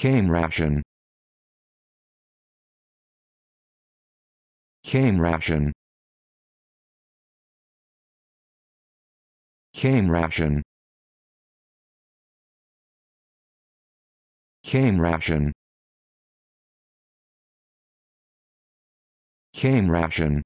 Came ration. Came ration. Came ration. Came ration. Came ration.